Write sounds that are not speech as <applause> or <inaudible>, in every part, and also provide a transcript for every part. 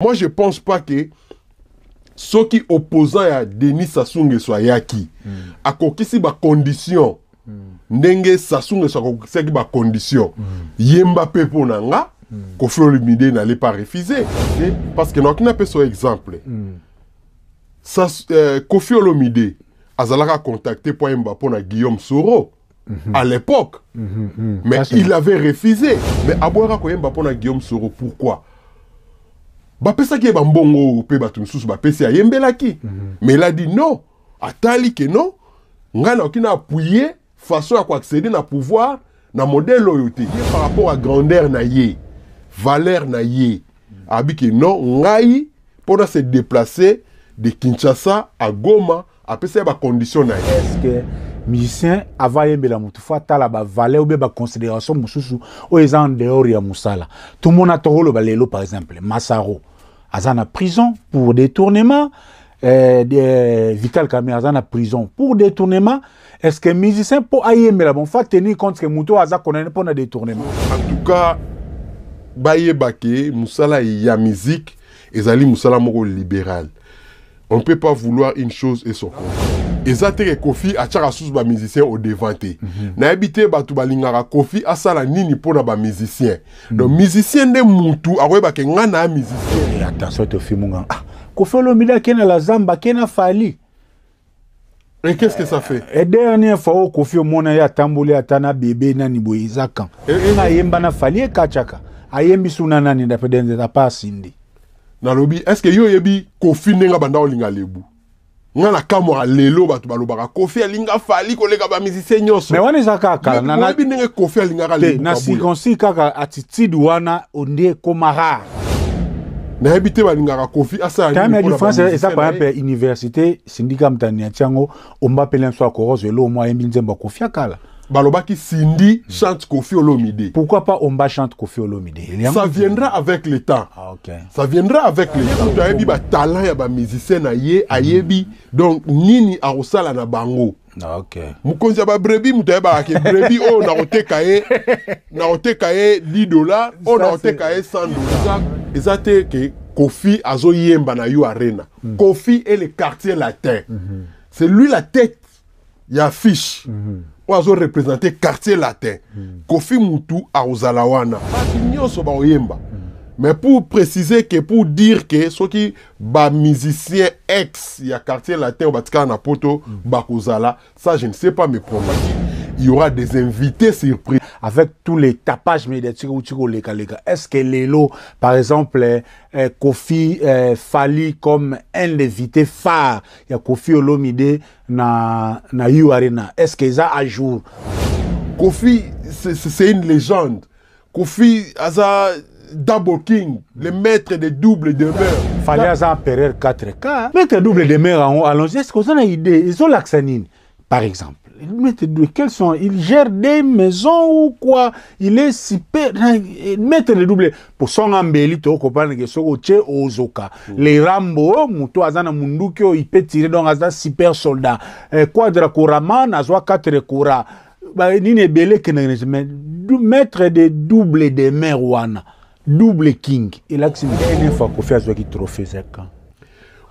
moi je pense pas ke soki opposant ya denis sassou nguesso ayaki mm. akokisi bacondition mm. ndenge sassou nguesso akokisaki bacondition mm. yemba mpe mpo na nga mm. koflolumide nale pas refuse okay? parce que naoki napeso exemple mm. Sas, euh, kofi olomide azalaka contacté mpo ayemba mpo na guillaume soro Mm -hmm. à l'époque. Mm -hmm, mm. Mais Absolument. il avait refusé. Mais Abouera Koyemba pour Guillaume Soro, pourquoi bapesaki ye bambongo oyo mpe bato mosusu bapesi ayembelaki mhm. mais la di non atali ke non ngai naoki na apuye façon ya koaccéde na pouvoir na modele oyo te ye par rapport a grandeur na ye valeur na ye abi ke non ngai mpo na se déplacer de kinshasa à goma apesa ye bacondition na ye estce musicien avant ayembela motu fo atala bavaleur obe baconsidération mosusu oyo eza en dehors ya mosala tomona tokoloba lelo par exemple masaro aza na prison pour détournement eh, de, eh, vital kame aza na prison pour détournement est ce que musicien mpo ayembela bon fa tenir compte ke moto oyo aza condamné mpo na détournement en tout cas bayebake mosala ya musique ezali mosala moko libéral on peut pas vouloir une chose et son contraire eza teke kofi atiaka susu bamusicien odevant te mm -hmm. nayebi te bato balingaka kofi asala nini mpona bamusicien mm -hmm. donc musicien nde mutu akoyebake ngai na ya musicien eh, attention tofimunga ah, kofi olombili ake na lazamba ake na fali Et eh, qu'est-ce que ça fait Et eh, dernière fois au kofi omona ya tambole ata na bébé nani boye eza kan nga yemba na fali ekatiaka ayembi so na nani ndape denze ta pa asindi nalobi est ce que yo oyebi kofi ndenge abanda olinga lebu nga na kamwa lelo bato balobaka kofi alinga fali koleka bamusicien nyonso me wana eza kaka nayebi ndenge kofi alingaka na circoncis kaka attitude wana onde ekóma rare nayebi te balingaka kofi asalame ya différence eza par exemple université sindika mutani ya ntiango omba pele nso akorose elo omo ayembi nzembo akofi akala balobaki Cindy mm. chante Kofi Olomide. Pourquoi pas Omba chante Kofi Olomide Ça viendra avec le temps. Ah, Ça viendra avec le temps. Tu ayebi ba talent ya ba musicien na ye ayebi donc nini arosala na bango. Ah, ok ba brebi babrebi ba On oh, brebi oyo nakoteka ye nakoteka ye 10 On na nakoteka ye 100 dollars. eza ke kofi yemba na yu arena mm. kofi est le quartier latin mm c'est lui la tête Il affiche. Mm-hmm représenté quartier latin hmm. kofi mutu à uzalawana hmm. mais pour préciser que pour dire que qui ce soki musicien ex a quartier latin au na poto hmm. ça je ne sais pas me moi il y aura des invités surpris avec tous les tapages médiatiques où tu leka leka. Est-ce que Lelo, par exemple, eh, eh, Kofi eh, Fali comme un invité phare, il y a Kofi Olomide na, na U Arena. Est-ce que ça à jour? Kofi, c'est une légende. Kofi, Aza, Double King, le maître des doubles demeures. Fallait Aza Pereira 4K. Maître double demeure en haut, allons-y. Est-ce qu'on a une idée? Ils ont l'axanine, par exemple. Maître de quels sont Il gère des maisons ou quoi Il est super. Maître de doublé. Pour son ambéli, tu comprends que ce que ozoka. Mm. Les Rambo, Mouto Azana Mundukio, il peut tirer dans Azana super soldat. Euh, Quadra Kurama, Nazwa 4 Kura. Nini Bele Kenegnes, mais maître de double de Merwana. Double King. Et là, c'est une fois qu'on fait un trophée.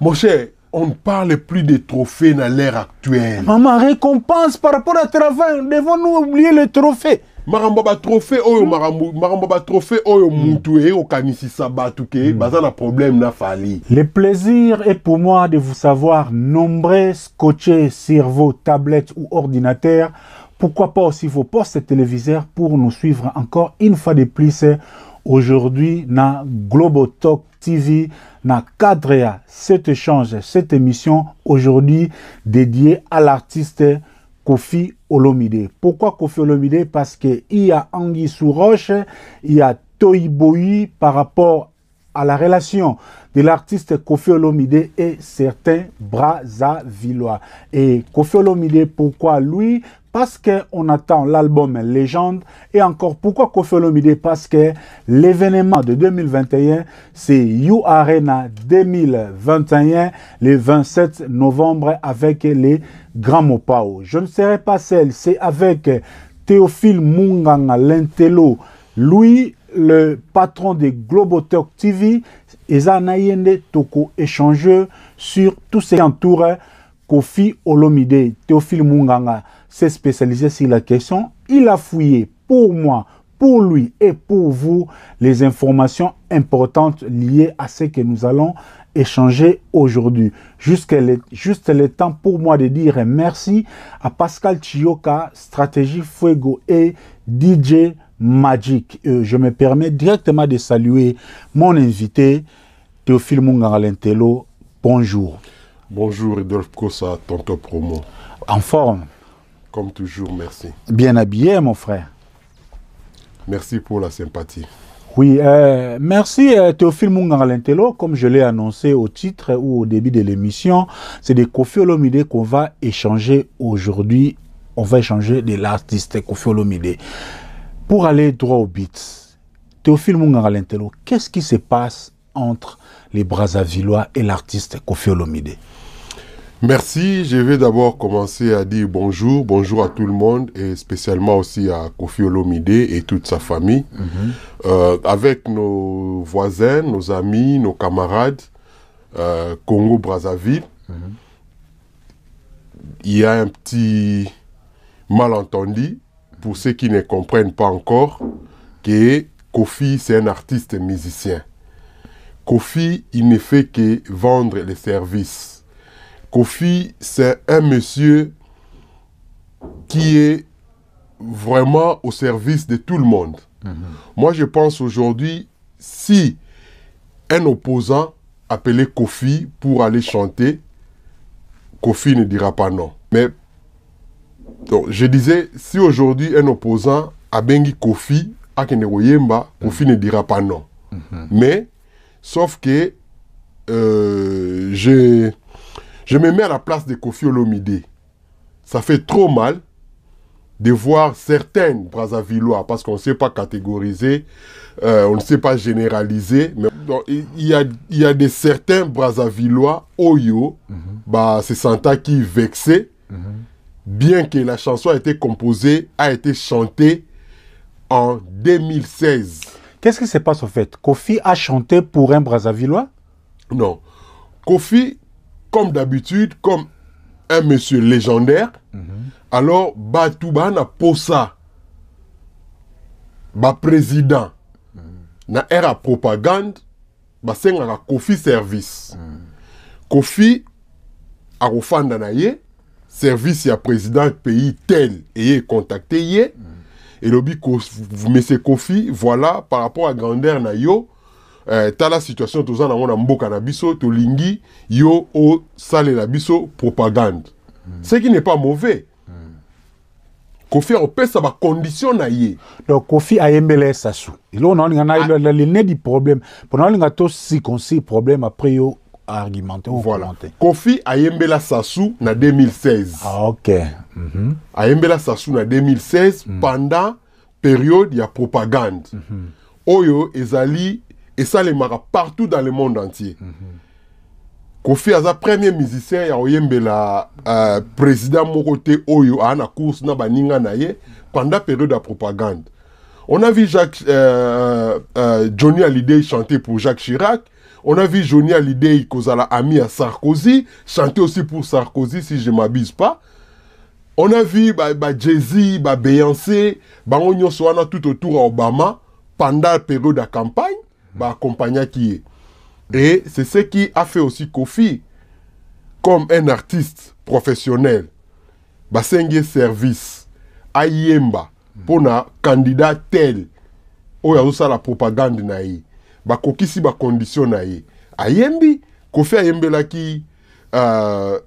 Mon cher, on ne parle plus des trophées dans l'ère actuelle. Maman, récompense par rapport à travail, devons-nous oublier les trophées Marambaba trophée, oyo marambaba trophée, oyo mutu e, ke hmm. problème na fali le plaisir est pour moi de vous savoir nombreux scotchés sur vos tablettes ou ordinateurs pourquoi pas aussi vos postes téléviseurs pour nous suivre encore une fois de plus aujourd'hui na Globotalk TV n'encadrer cet échange, cette émission aujourd'hui dédiée à l'artiste Kofi Olomide. Pourquoi Kofi Olomide Parce qu'il y a Anguille Souroche, il y a Toiboyi par rapport à la relation de l'artiste Kofi Olomide et certains Brazzavillois. Et Kofi Olomide, pourquoi lui parce qu'on attend l'album Légende et encore pourquoi Kofi Olomide Parce que l'événement de 2021, c'est You Arena 2021, le 27 novembre avec les Grands Mopao. Je ne serai pas seul, c'est avec Théophile Munganga Lintelo, lui le patron de Globotalk TV, et Zanayende Toko échangeur sur tout ce qui entoure Kofi Olomide, Théophile Munganga s'est spécialisé sur la question. Il a fouillé pour moi, pour lui et pour vous les informations importantes liées à ce que nous allons échanger aujourd'hui. Juste le temps pour moi de dire merci à Pascal Chioka, Stratégie Fuego et DJ Magic. Euh, je me permets directement de saluer mon invité, Théophile Mungaralentelo. Bonjour. Bonjour, Kosa, Kossa, que Promo. En forme comme toujours, merci. Bien habillé, mon frère. Merci pour la sympathie. Oui, euh, merci euh, Théophile Mungangalentelo. Comme je l'ai annoncé au titre ou au début de l'émission, c'est des Kofi Olomide qu'on va échanger aujourd'hui. On va échanger de l'artiste Kofi Pour aller droit au beat, Théophile Mungangalentelo, qu'est-ce qui se passe entre les Brazzavillois et l'artiste Kofi Olomide Merci. Je vais d'abord commencer à dire bonjour, bonjour à tout le monde et spécialement aussi à Kofi Olomide et toute sa famille. Mhm. Euh, avec nos voisins, nos amis, nos camarades, euh, Congo-Brazzaville, mhm. il y a un petit malentendu pour ceux qui ne comprennent pas encore que Kofi, c'est un artiste musicien. Kofi, il ne fait que vendre les services Kofi, c'est un monsieur qui est vraiment au service de tout le monde. Mhm. Moi, je pense aujourd'hui, si un opposant appelait Kofi pour aller chanter, Kofi ne dira pas non. Mais je disais, si aujourd'hui un opposant a Bengi Kofi, à Kofi ne dira pas non. Mhm. Mais, sauf que euh, j'ai je me mets à la place de Kofi Olomide. Ça fait trop mal de voir certains Brazzavillois, parce qu'on ne sait pas catégoriser, euh, on ne sait pas généraliser, il y a, des certains Brazzavillois, Oyo, mhm. bah, c'est Santa qui vexé, mhm. bien que la chanson a été composée, a été chantée en 2016. Qu'est-ce qui se passe au fait Kofi a chanté pour un Brazzavillois Non. Kofi comme d'habitude, comme un monsieur légendaire. Mm -hmm. Alors, Batouba na posa, ba président, mm -hmm. na era propagande, ba sengaka Kofi service. Mm -hmm. Kofi, akofanda na ye, service ya président pays tel, eye contacté ye, et lobby, monsieur Kofi, voilà, par rapport à grandeur na yo, eh, tala situation toza nango na mboka na biso tolingi yo osalela biso propagande mm. ce qui n'est pas mauvais hmm. kofi akopesa bacondition na ye donc kofi ayembela ye sasu eloko naolinga na linedi problème mpona olinga tocirconci problème après yo argumenter voilà. commenter kofi ayembela sasu na 2016 ah, ok mm -hmm. ayembela sasu na 2016 mm. pendant période ya propagande mm -hmm. oyo ezali Et ça, mara partout dans le monde entier Kofi a kofi premier musicien ya koyembela le euh, président Mokote oyo à la course na baninga na ye pendant période de propagande on a vu jacques euh, euh, johnny hallyday chanter pour jacques chirac on a vu johnny hallyday kozala ami à sarkozy chanter aussi pour sarkozy si je m'abuse pas on a vu bah ba, Beyoncé, ba beyoncé bango nyonso tout autour à obama pendant période de campagne qui est. Et c'est ce qui a fait aussi Kofi, comme un artiste professionnel, un Service, Ayemba, pour un candidat tel, ça la propagande na bah condition na Ayembi, Kofi qui euh,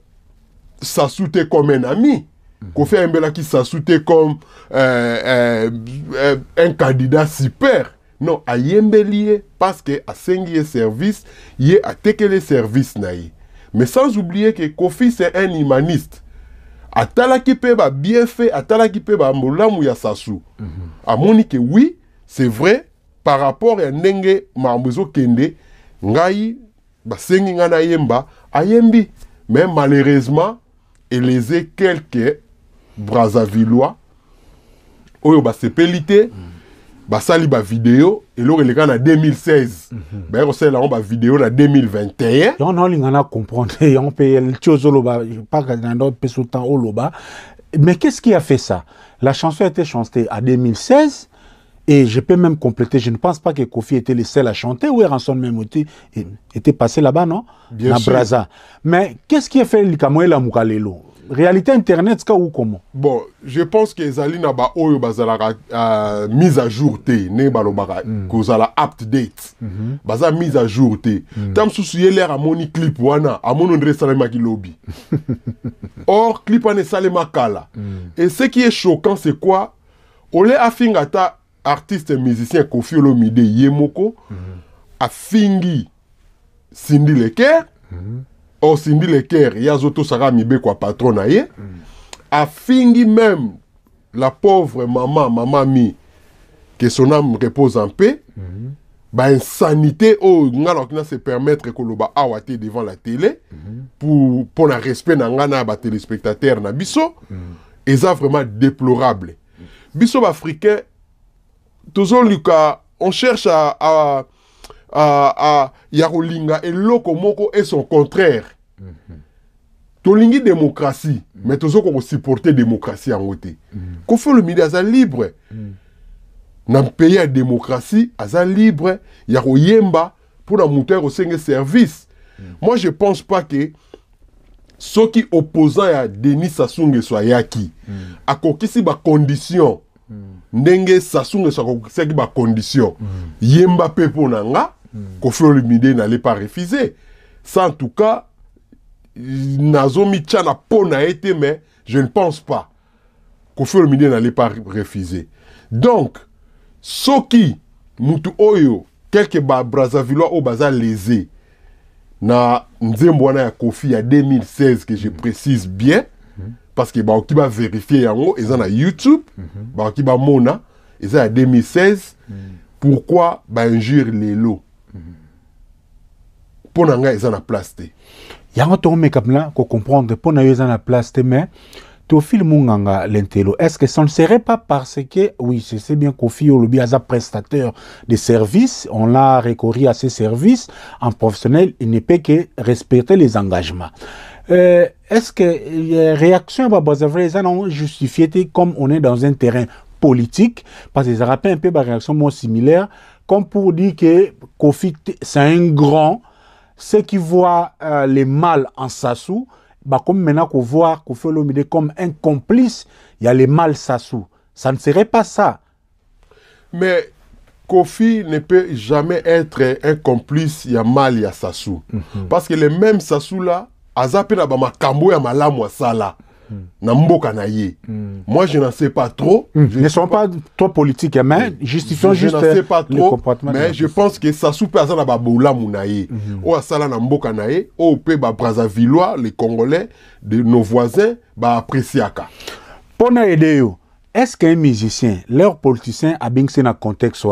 comme un ami. Kofi qui comme euh, euh, euh, un candidat super non ayembelie parce que asengi ye service ye Tékéle service na mais sans oublier que kofi c'est un humaniste atalaki atala ki atalaki ba bamolamu ya sasu mhm. amoni que oui c'est vrai par rapport à ndenge makambo kende ngai basengi ngai yemba ayembi mais malheureusement il eleze quelques brazavillois oyo ba sepelité mm et l'autre les gars na 2016 baye on la vidéo na 2021 non non na comprendre yango mpe ti ozoloba mpaka na ndo mpeso au loba mais qu'est ce qui a fait ça la chanson a été chantée à 2016 Et je peux même compléter, je ne pense pas que Kofi était le seul à chanter, ou Ranson même était, était passé là-bas, non Bien Na sûr. Mais qu'est-ce qui a fait la Mukalelo réalité internet ka ou comment bon je pense que ezali na baoyo bazalaka euh, mise à jour te ndenge balobaka mm. kozala update mm -hmm. baza mise à jour te mm. ta mosusu ye lere amoni clip wana amoni ondre esalemaki lobi <laughs> or clip wana esalema kala mm. et ce qui est choquant c'est quoi ole afinga ata artiste musicien kofi olomide ye moko mm -hmm. afingi sindi leker mm -hmm. osimbi leker ye azotosaka mibeko ya patron na ye mm. afingi même la pauvre mama mama mi que son âme repose en paix mm -hmm. bainsanité oyo oh, ngai nakoki na se permettre koloba awa te devant la télé mm -hmm. pour mpo na respect na ngai na batelespectateur na biso mm -hmm. eza vraiment déplorable biso baafricain tozoluka on cherche à, à, uh, uh, ya kolinga eloko moko e son contraire mm -hmm. tolingi démocratie mm -hmm. mais tozoka kosupporte démocratie yango te mm -hmm. kofolomidi aza libre mm -hmm. na pays ya démocratie aza libre ya koyemba mpona moto ya kosenga service mm -hmm. moi je pense pas que soki opposant ya denis sassou ngueso ayaki mm. akokisi bacondition mm. ndenge sassou ngueso akokisaki bacondition mm. yemba mpe mpo na nga Kofi Olumide n'allait pas refuser. Ça, en tout cas, Nazomi Tchana Pona été, mais je ne pense pas. Kofi Olumide n'allait pas refuser. Donc, ce qui, Moutou Oyo, quelque ba Brazzaville au baza lésé, na nzembo wana ya Kofi ya 2016 que je mhm. précise bien, mhm. parce que baoki ba vérifier yango eza na YouTube, mhm. baoki ba mona eza ya 2016, pourquoi ba injure lelo? pour nous, y plasté. la place a a tokomeka mpena kocomprendre mpo na yo eza la place mais théophile munganga l'intello. est ce que ça ne serait pas parce que oui je sais bien kofi a un prestateur de services on l'a recouru à ses services en professionnel il ne peut que respecter les engagements euh, est-ce que les euh, réactions à ont justifié comme on est dans un terrain politique, parce que ça rappelle un peu ma réaction moins similaire, comme pour dire que Kofi, c'est un grand. Ceux qui voient euh, les mâles en Sassou, bah, comme maintenant qu'on voit Kofi Olomide comme un complice, il y a les mâles Sassou. Ça ne serait pas ça. Mais Kofi ne peut jamais être un complice il y a mal il y a Sassou. Mhm. Parce que les mêmes Sassou là, Azapé n'a pas makambo ya malamu sala na hmm. Moi, je n'en sais pas trop. Hmm. ne sont pas, trop politiques, hein, mais justifiant juste. Je n'en sais euh, Mais je pense que ça soupe à ça na baboula mounaye. Hmm. Ou à ça la na ye. Ou pe ba Brazzavillois, les Congolais, de nos voisins, ba ça. Pour nous yo, est-ce qu'un musicien, leur politicien, a bien dans le contexte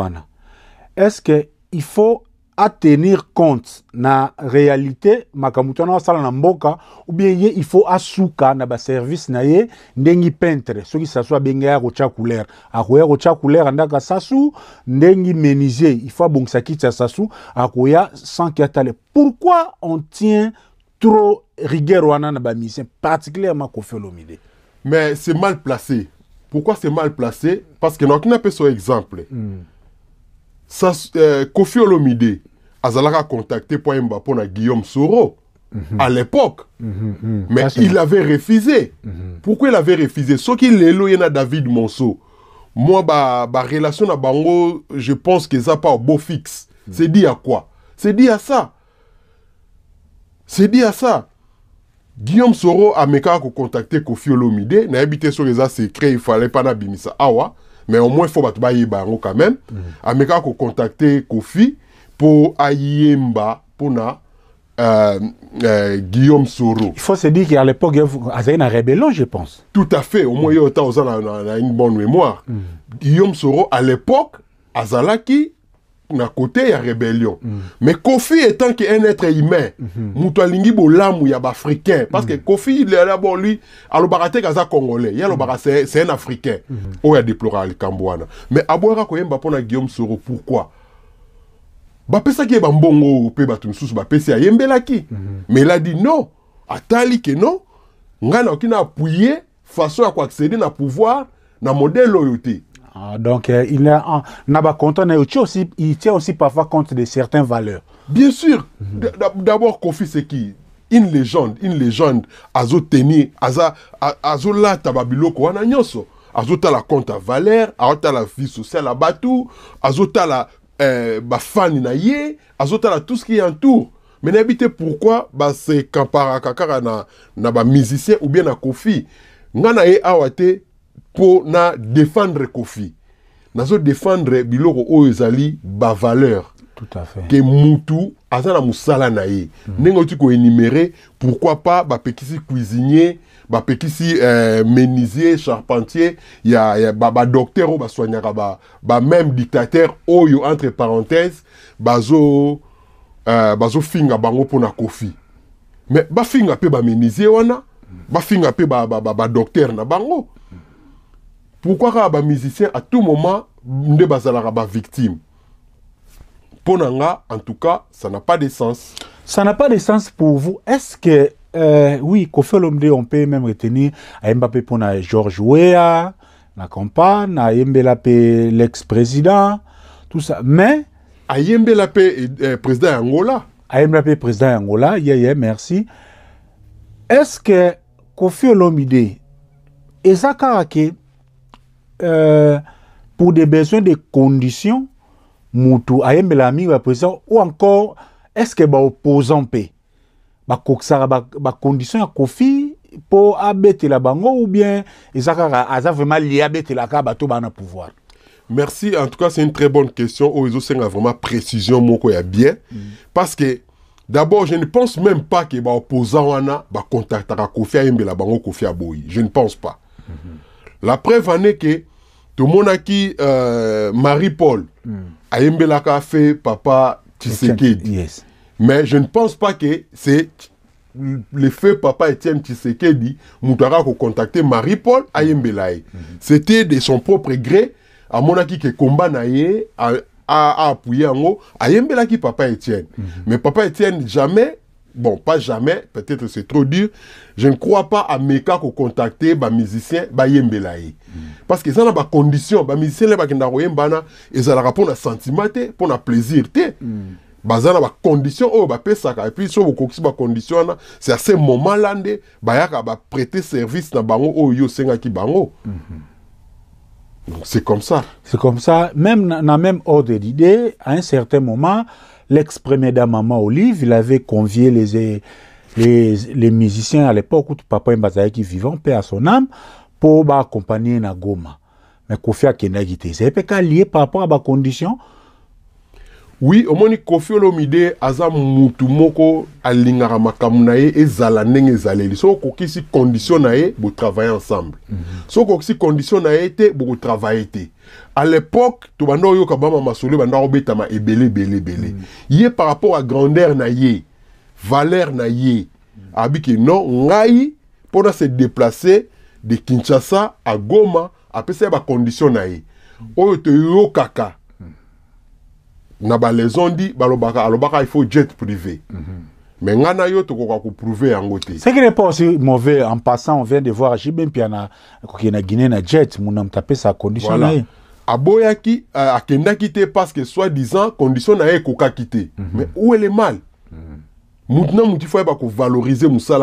Est-ce qu'il faut à tenir compte na réalité makambo sala sala na mboka ou bien ye il faut asuka na service na ye ndengi peintre soki soit abenge ya kotia couleur akoya kotia couleur andaka sasu ndengi menisier il faut bon kiti ya sasu akoya sans kiatale pourquoi on tient trop rigueur wana na mission, particulièrement kofi olomide mais c'est mal placé pourquoi c'est mal placé parce que nakina une personne exemple mm. Sas, euh, Kofi Olomide azalaka contacté po ayemba mpo na guillaume soro mm -hmm. à l'époque mm -hmm. mais ça, il avait refusé mm -hmm. pourquoi il avait refusé soki lelo ye na david monso mwa barelation ba na bango je pense qu'eza pas beau fixe mm -hmm. c'est dit à quoi c'est dit à ça c'est dit à ça guillaume soro amekaka kocontacte kofi olomide nayebi te soki eza secret ifallait mpa nabimisa awa mais au moins fo bato bayeba yango quand même mm -hmm. amekaka kocontacte kofi pour ayemba mpona euh, euh, Guillaume Soro. Il faut se dire qu'à l'époque, il y avait une rébellion, je pense. Tout à fait. Au moins, il y a une bonne mémoire. Mm. Guillaume Soro, à l'époque, Azalaki, na côté une rébellion mm. mais Kofi étant un être humain il mm -hmm. un africain parce que mm. Kofi il est d'abord lui y a congolais Il c'est un africain Il -hmm. y a adeploraka likambo wana mais abwaka koyemba mpona Guillaume Soro pourquoi bapesaki ye bambongo oyo mpe bato mosusu bapesi ayembelaki mhm. mais a dit non atali ke non ngai nakoki na appuye façon ya accéder na pouvoir na modèle oyo te Ah, donc, euh, il a, na aussi, il tient aussi parfois compte de certaines valeurs. Bien sûr. Mm -hmm. D'abord, Kofi, c'est qui Une légende, une légende. Azo teni, aza, azo la tababilo kwana nyoso. Azo ta la compte à valeur, azo ta la vie sociale à batou, azo ta la euh, bafani na ye azotala tout ce qui est entour me nayebi te pourquoi basekamparaka kaka na, na bamusicien ou bien na kofi ngai na ye awa te mpo na défendre kofi nazodéfendre biloko oyo ezali bavaleur ke mutu aza na mosala na ye mm. ndenge oti koénumere pourquoi pas bapekisi cuisinier bapekisi euh, menisier charpentier ya, ya badocteur ba oyo ba bameme ba dictateur oyo entre parenthèses bazo euh, finga bango na kofi mais finga pe ba bamenisier wana ba finga pe ba, ba, ba na bango pourquoi ba musicien à tout moment nde bazala bavictime victime na nga en tout cas ça n'a pas de sens ça n'a pas de sens pour vous est-ce que Euh, oui, Kofi Olomide, on peut même retenir Mbappé pour Georges Weah, na campagne, à Yembela l'ex-président, tout ça. Mais. À Yembela euh, président Angola. À Yembela président Angola, yeah, yeah, merci. Est-ce que Kofi Olomide, et ça, euh, pour des besoins de conditions, Moutou, à Yembela, président, ou encore, est-ce que bah, opposant paix? bakokisaka bacondition ya kofi mpo abetela bango ou bien eza kaka aza vraiment lie abetelaka bato baa na pouvoir merci en tout cas c'est une très bonne question oyo ezosenga vraiment précision moko ya bien mm. parce que d'abord je ne pense même pas que baopposant wana bacontactaka kofi ayembela bango kofi aboyi je ne pense pas mm -hmm. la preuve ane ke tomonaki euh, marie paul mm. ayembelaka fe papa tshisekedi yes. mais je ne pense pas que c'est le feu papa Etienne Tshisekedi moto akaka kocontacte marie paul ayembela ye mm -hmm. c'était de son propre gré amonaki ke komba na ye aapuye yango ayembelaki papa Etienne mm -hmm. mais papa Etienne jamais bon pas jamais peut-être c'est trop dur je ne crois pas ameka kocontacte bamusicien bayembela ye mm -hmm. parce que eza na bacondition bamusicien le bakendaka koyembana ezalaka mpo na sentiment te mpo na plaisir te mm -hmm. baza na bacondition oyo bapesaka epui so bokokisi condition wana c'est à ce moment la que bayaka prêtez service na bango oh yo osengaki bango mm -hmm. c'est comme ça c'est comme ça même na, na même ordre d'idée à un certain moment l'ex-premier maman olive il avait convié les les, les musiciens à l'époque où papa qui vivant paix à son âme pour accompagner na goma mais kofi akendaki te se mpe lié par rapport à condition wi omoni kofi olomide aza mutu moko alingaka makambo na ye ezala ndenge ezaleli so okokisi condition na ye botravaille ensemble mm -hmm. so okokisi condition na ye te bokotravaille te à l'époque tobanda oyoka bama masolo ebanda kobetama ebele ebele ebele mm -hmm. ye par rapport à grandeur na ye valeur na ye abiki non ngai mpona se déplacer de kinshasa à goma apesa ye bacondition na ye mhm. oyo toyokaka na il faut jet privé mhm. mais ce qui n'est pas aussi mauvais en passant on vient de voir j'ai qui na un jet muna sa condition euh, parce que soit disant condition na ye quitter. Mhm. mais où est le mal mhm. Maintenant, -hmm. E mutu na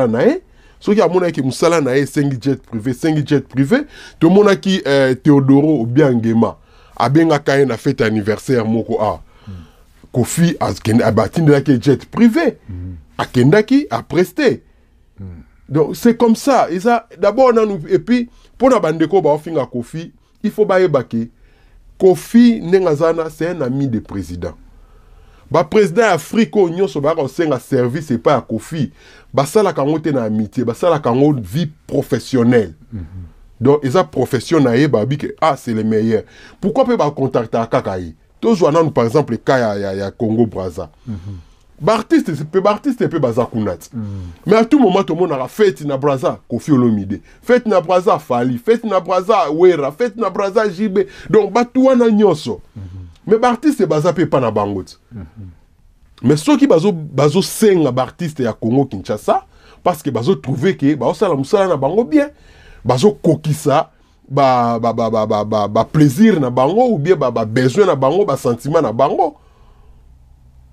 na a na jet privé tout jet privé tomonaki qui eh, théodoro Biangema abenga bien na fait anniversaire moko kofi un ah, jet privé mm. a prêté mm. donc c'est comme ça d'abord pour nous faire na à kofi il faut que kofi soit c'est un ami de président Le bah, président africain, oyo a bayaka kosenga service pas à kofi Il bah, y a na amitié bah, a une vie professionnelle mm-hmm. donc il profession a une profession, ah c'est le meilleur pourquoi ne pas contacter Kakaï tozwa nanu par exemple ka ya, ya, ya congo braza mm -hmm. baartiste mpe baartiste mpe baza kuna ti mm. mais à tout moment tomonaka fete na braza kofi olomide fete na braza fali fete na braza wera fete na braza jibe donc bato wana nyonso mm -hmm. mais baartiste baza mpe epa na bango ti mm -hmm. mais soki bazosenga bazo baartiste ya congo kinshasa parce que bazotrouve ke bazosala mosala na bango bien bazokokisa ba ba ba ba ba ba ba plaisir na bango ou bien ba ba besoin na bango ba sentiment na bango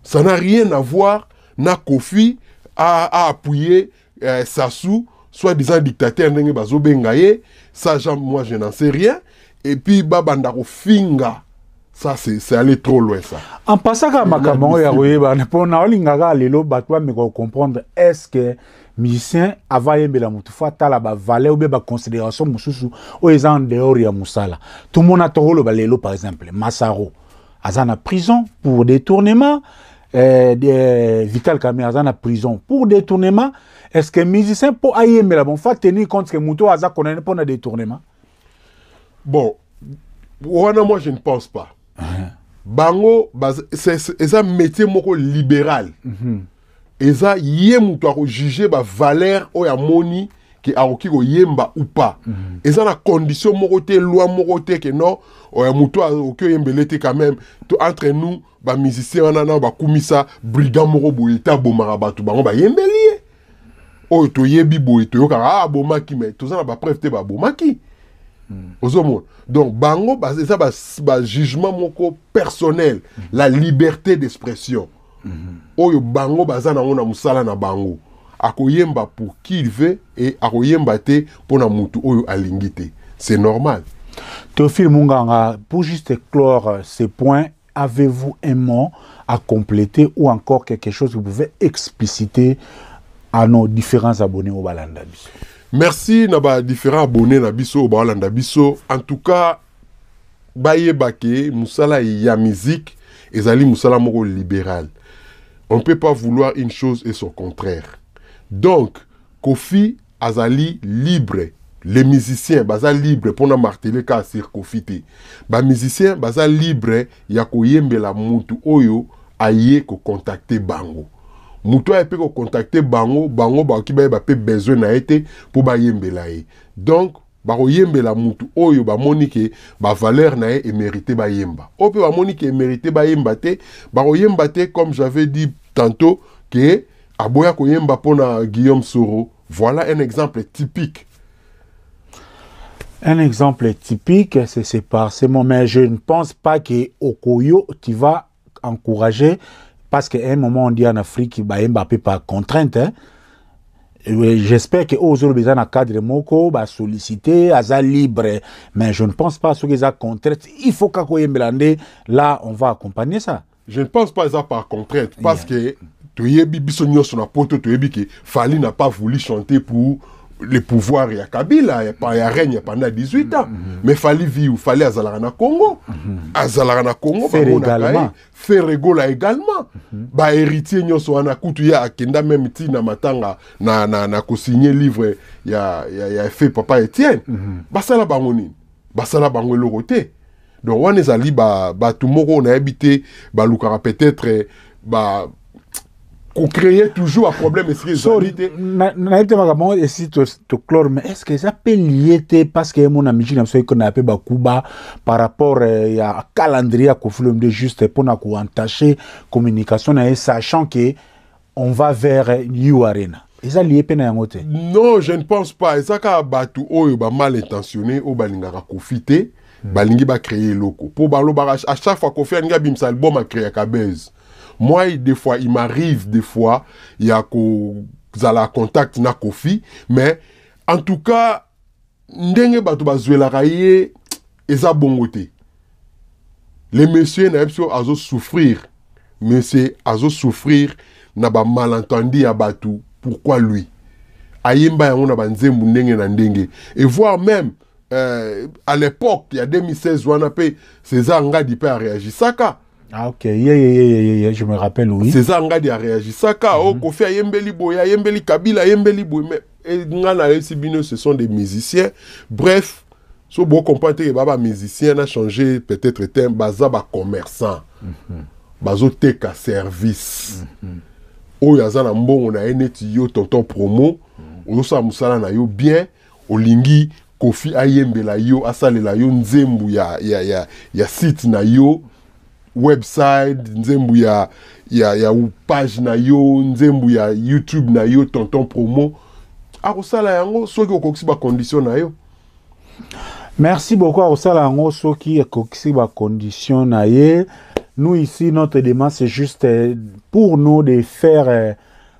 ça n'a rien à voir na Kofi a, a appuyé euh, Sassou soi-disant dictateur ndenge bazobenga ye ça genre, moi je n'en sais rien et puis babanda kofinga ça c'est aller trop loin ça en passant à makambo ya koyebana mpo na olingaka lelo bato bameka kocomprendre est ce que musicien ava ayembela motu fo atala bavale obe baconsidération mosusu oyo eza en dehors ya mosala tomona tokoloba lelo par exemple masaro aza na prison pour détournement eh, de, euh, vital kami aza na prison pour détournement est ce que musicien mpo ayembela bon fa tenir compte ke motu oyo aza condamné mpo na détournement bon wana moi je ne pense pas uh-huh. bango eza métier moko libéral mm -hmm. eza ye moto akojuge bavaleur oyo amoni ke akoki koyemba upa mm -hmm. eza na condition moko te loi moko te ke non moto akoki oyembele te quand même to entre nous bamusicien wana nao bakumisa brigand moko boye te abomaka bato bango bayembeli ye oyo toyebi boye toyokaka a ah, abomaki me toza na bapreuve te babomaki mm. ozomona donc bango eza bajugement ba moko personnel mm -hmm. la liberté d'expression mm -hmm. oyo bango baza nango na mosala na bango akoyemba pour qui il veut et akoyemba te mpona mutu oyo alingi te c'est normal théophile munganga pour juste clore euh, ce point avez-vous un mot à compléter ou encore quelque chose que vous pouvez expliciter à nos différents abonnés au Balanda Biso Merci na ba différents abonnés na Biso au Balanda Biso. En tout cas, baye baké musala ya musique ezali musala moko libéral. On ne peut pas vouloir une chose et son contraire. Donc, Kofi Azali libre. Les musiciens, baza libre pour nous marteler qu'à Kofi te. Ba musiciens, baza libre, ya ko la mutu oyo, aye ko contacter bango. Mutu aye pe ko contacter bango, bango ba ki ba besoin na ete pour ba yembela ye. Donc, bakoyembela mutu oyo bamoni ke bavaleur na ye emerite bayemba oyo mpe bamoni ke emerite bayemba te yemba te comme j'avais dit tantôt ke aboya koyemba mpona guillaume soro voilà un exemple typique un exemple typique c'est parcement mais je ne pense pas que okoyo tu vas encourager parce qu'à un moment on dit en afrique bayemba par contrainte hein? j'espère que aujourd'hui dans un cadre moko solliciter aza libre mais je ne pense pas qu'ils eza contrainte il faut kaka un nde là on va accompagner ça je ne pense pas ça par contrainte parce que, tu yeah. que toyebi biso nyonso na poto toyebi que fali n'a pas voulu chanter pour le pouvoir ya kabila ya, ya règne pendant 18 ans mm -hmm. mais fali viu fali azalaka na congo mhm. azalaka na congo feregola également mm -hmm. baheritier nyonso wana kutu ye akenda meme ntina matanga na, na, na kosigne livre ya, ya, ya efe papa etienne mm -hmm. basala bango nini basala bango eloko te donc wana ezali bato moko nayebi te balukaka peut-être ba, kocréer toujours baproblème esika ezali te nayebi te makambo yango esi toclore mais est ce que eza mpe lie te parce que emona musique na biso ekona mpe bakuba par rapport ya euh, calendrier ya kofilme de juste mpona koentache communication na ye sachant que on va vers u arena eza lie mpe na yango te non je ne pense pas eza kaka bato oyo bamal intentionné oyo balingaka kofi te balingi hmm. bacréer eloko mpo balobaka à chaque fois kofi alingi abimisa album akréaka bese moi des fois il m'arrive des fois il y a kozala contact na kofi mais en tout cas ndenge bato bazwelaka ye eza bongo te le monsieur na ye biso azosouffrir monsieur azosouffrir na bamalentendi ya bato pourquoi lui ayemba yango na banzembo ndenge na ndenge et voire même euh, à l'époque ya 2016 wana mpe césar ngadi mpe aréagisaka Ah, ok, yeah, yeah, yeah, je me rappelle, oui. ça, Ngadi a réagi. Saka, mm -hmm. oh, mhm. Kofi Ayembeli Boya, Yembeli Kabila, Ayembeli Boya. Mais eh, Ngana et Sibino, ce sont des musiciens. Bref, ce beau comportement que Baba musicien a changé peut-être terme, Baza ba commerçant. Mhm. Bazo teka service. Mhm. Oh, Yaza na mbongo na un yo tonton promo. a musala na yo bien. Olingi, Kofi Ayembela yo, la yo nzembu ya, ya, ya, ya site na yo. Mm -hmm website nzembu ya, ya, ya page na yo nzembu ya youtube na yo tonton promo akosala yango soki okokisi bacondition na yo merci beaucoup akosala yango soki akokisi bacondition na ye nous ici notre demande c'est juste euh, pour nous de faire euh,